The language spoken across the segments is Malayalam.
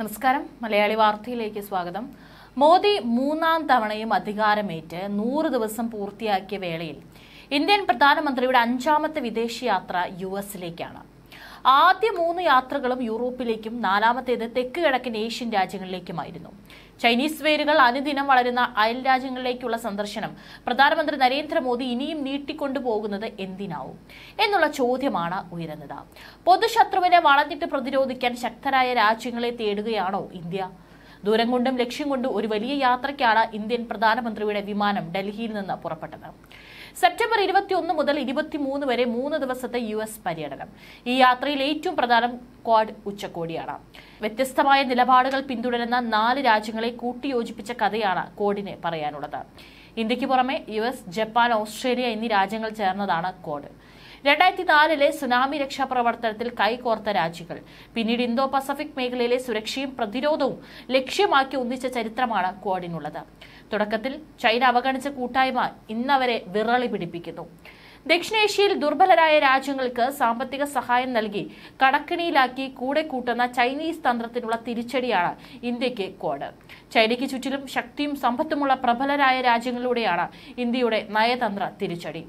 നമസ്കാരം മലയാളി വാർത്തയിലേക്ക് സ്വാഗതം മോദി മൂന്നാം തവണയും അധികാരമേറ്റ് നൂറ് ദിവസം പൂർത്തിയാക്കിയ വേളയിൽ ഇന്ത്യൻ പ്രധാനമന്ത്രിയുടെ അഞ്ചാമത്തെ വിദേശയാത്ര യു എസിലേക്കാണ് ആദ്യ മൂന്ന് യാത്രകളും യൂറോപ്പിലേക്കും നാലാമത്തേത് തെക്ക് കിഴക്കൻ ഏഷ്യൻ രാജ്യങ്ങളിലേക്കുമായിരുന്നു ചൈനീസ് വേരുകൾ അനുദിനം വളരുന്ന അയൽ രാജ്യങ്ങളിലേക്കുള്ള സന്ദർശനം പ്രധാനമന്ത്രി നരേന്ദ്രമോദി ഇനിയും നീട്ടിക്കൊണ്ടുപോകുന്നത് എന്തിനാവും എന്നുള്ള ചോദ്യമാണ് ഉയരുന്നത് പൊതുശത്രുവിനെ വളഞ്ഞിട്ട് പ്രതിരോധിക്കാൻ ശക്തരായ രാജ്യങ്ങളെ തേടുകയാണോ ഇന്ത്യ ദൂരം കൊണ്ടും ലക്ഷ്യം കൊണ്ടും ഒരു വലിയ യാത്രയ്ക്കാണ് ഇന്ത്യൻ പ്രധാനമന്ത്രിയുടെ വിമാനം ഡൽഹിയിൽ നിന്ന് പുറപ്പെട്ടത് സെപ്റ്റംബർ ഇരുപത്തിയൊന്ന് മുതൽ ഇരുപത്തിമൂന്ന് വരെ മൂന്ന് ദിവസത്തെ യു എസ് പര്യടനം ഈ യാത്രയിൽ ഏറ്റവും പ്രധാനം ക്വാഡ് ഉച്ചകോടിയാണ് വ്യത്യസ്തമായ നിലപാടുകൾ പിന്തുടരുന്ന നാല് രാജ്യങ്ങളെ കൂട്ടിയോജിപ്പിച്ച കഥയാണ് കോഡിന് പറയാനുള്ളത് ഇന്ത്യക്ക് പുറമെ യു എസ് ജപ്പാൻ ഓസ്ട്രേലിയ എന്നീ രാജ്യങ്ങൾ ചേർന്നതാണ് കോഡ് രണ്ടായിരത്തി നാലിലെ സുനാമി രക്ഷാപ്രവർത്തനത്തിൽ കൈകോർത്ത രാജ്യങ്ങൾ പിന്നീട് ഇന്തോ പസഫിക് മേഖലയിലെ സുരക്ഷയും പ്രതിരോധവും ലക്ഷ്യമാക്കി ഒന്നിച്ച ചരിത്രമാണ് കോഡിനുള്ളത് തുടക്കത്തിൽ ചൈന അവഗണിച്ച കൂട്ടായ്മ ഇന്നവരെ വിറളി പിടിപ്പിക്കുന്നു ദക്ഷിണേഷ്യയിൽ ദുർബലരായ രാജ്യങ്ങൾക്ക് സാമ്പത്തിക സഹായം നൽകി കടക്കിണിയിലാക്കി കൂടെ കൂട്ടുന്ന ചൈനീസ് തന്ത്രത്തിനുള്ള തിരിച്ചടിയാണ് ഇന്ത്യക്ക് കോഡ് ചൈനയ്ക്ക് ചുറ്റിലും ശക്തിയും സമ്പത്തുമുള്ള പ്രബലരായ രാജ്യങ്ങളിലൂടെയാണ് ഇന്ത്യയുടെ നയതന്ത്ര തിരിച്ചടി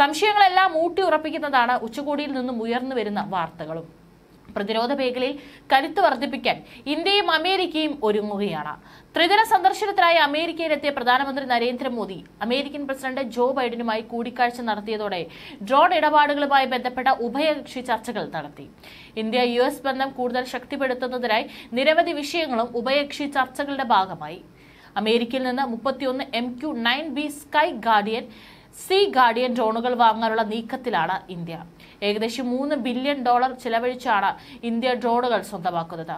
സംശയങ്ങളെല്ലാം ഊട്ടി ഉറപ്പിക്കുന്നതാണ് ഉച്ചകോടിയിൽ നിന്നും ഉയർന്നു വരുന്ന വാർത്തകളും പ്രതിരോധ മേഖലയിൽ കരുത്ത് വർദ്ധിപ്പിക്കാൻ ഇന്ത്യയും അമേരിക്കയും ഒരുങ്ങുകയാണ് ത്രിദിന സന്ദർശനത്തിനായി അമേരിക്കയിലെത്തിയ പ്രധാനമന്ത്രി നരേന്ദ്രമോദി അമേരിക്കൻ പ്രസിഡന്റ് ജോ ബൈഡനുമായി കൂടിക്കാഴ്ച നടത്തിയതോടെ ഡ്രോൺ ഇടപാടുകളുമായി ബന്ധപ്പെട്ട ഉഭയകക്ഷി ചർച്ചകൾ നടത്തി ഇന്ത്യ യു എസ് ബന്ധം കൂടുതൽ ശക്തിപ്പെടുത്തുന്നതിനായി നിരവധി വിഷയങ്ങളും ഉഭയകക്ഷി ചർച്ചകളുടെ ഭാഗമായി അമേരിക്കയിൽ നിന്ന് മുപ്പത്തിയൊന്ന് M Q nine B Sky Guardian Sea Guardian ഡ്രോണുകൾ വാങ്ങാനുള്ള നീക്കത്തിലാണ് ഇന്ത്യ ഏകദേശം മൂന്ന് ബില്യൺ ഡോളർ ചിലവഴിച്ചാണ് ഇന്ത്യ ഡ്രോണുകൾ സ്വന്തമാക്കുന്നത്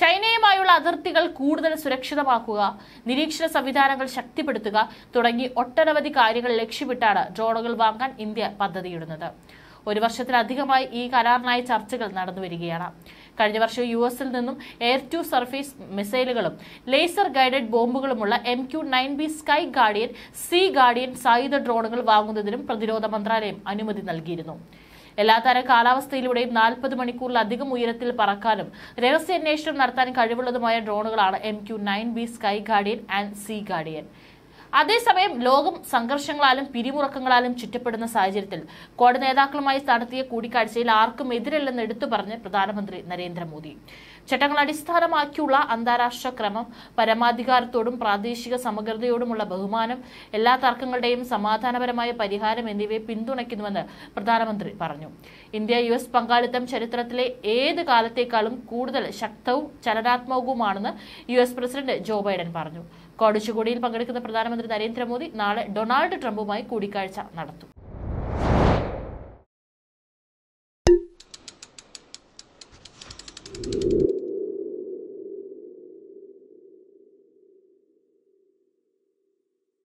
ചൈനയുമായുള്ള അതിർത്തികൾ കൂടുതൽ സുരക്ഷിതമാക്കുക നിരീക്ഷണ സംവിധാനങ്ങൾ ശക്തിപ്പെടുത്തുക തുടങ്ങി ഒട്ടനവധി കാര്യങ്ങൾ ലക്ഷ്യമിട്ടാണ് ഡ്രോണുകൾ വാങ്ങാൻ ഇന്ത്യ പദ്ധതിയിടുന്നത് ഒരു വർഷത്തിലധികമായി ഈ കരാറിനായി ചർച്ചകൾ നടന്നു വരികയാണ് കഴിഞ്ഞ വർഷം യു എസിൽ നിന്നും എയർ ടു സർഫേസ് മിസൈലുകളും ലേസർ ഗൈഡഡ് ബോംബുകളുമുള്ള M Q nine B Sky Guardian Sea Guardian സായുധ ഡ്രോണുകൾ വാങ്ങുന്നതിനും പ്രതിരോധ മന്ത്രാലയം അനുമതി നൽകിയിരുന്നു എല്ലാത്തരം കാലാവസ്ഥയിലൂടെയും നാൽപ്പത് മണിക്കൂറിലധികം ഉയരത്തിൽ പറക്കാനും രഹസ്യാന്വേഷണം നടത്താൻ കഴിവുള്ളതുമായ ഡ്രോണുകളാണ് M Q nine B Sky Guardian and Sea Guardian അതേസമയം ലോകം സംഘർഷങ്ങളാലും പിരിമുറക്കങ്ങളാലും ചുറ്റപ്പെടുന്ന സാഹചര്യത്തിൽ കോടതി നേതാക്കളുമായി നടത്തിയ കൂടിക്കാഴ്ചയിൽ ആർക്കും എതിരല്ലെന്ന് എടുത്തു പറഞ്ഞ് പ്രധാനമന്ത്രി നരേന്ദ്രമോദി ചട്ടങ്ങൾ അടിസ്ഥാനമാക്കിയുള്ള അന്താരാഷ്ട്ര ക്രമം പരമാധികാരത്തോടും പ്രാദേശിക സമഗ്രതയോടുമുള്ള ബഹുമാനം എല്ലാ തർക്കങ്ങളുടെയും സമാധാനപരമായ പരിഹാരം എന്നിവയെ പിന്തുണയ്ക്കുന്നുവെന്ന് പ്രധാനമന്ത്രി പറഞ്ഞു ഇന്ത്യ യു എസ് പങ്കാളിത്തം ചരിത്രത്തിലെ ഏത് കാലത്തേക്കാളും കൂടുതൽ ശക്തവും ചലനാത്മകവുമാണെന്ന് U S president Joe Biden പറഞ്ഞു കോടച്ചുകൂടിയിൽ പങ്കെടുക്കുന്ന പ്രധാനമന്ത്രി പ്രധാനമന്ത്രി നരേന്ദ്രമോദി നാളെ ഡൊണാൾഡ് ട്രംപുമായി കൂടിക്കാഴ്ച നടത്തും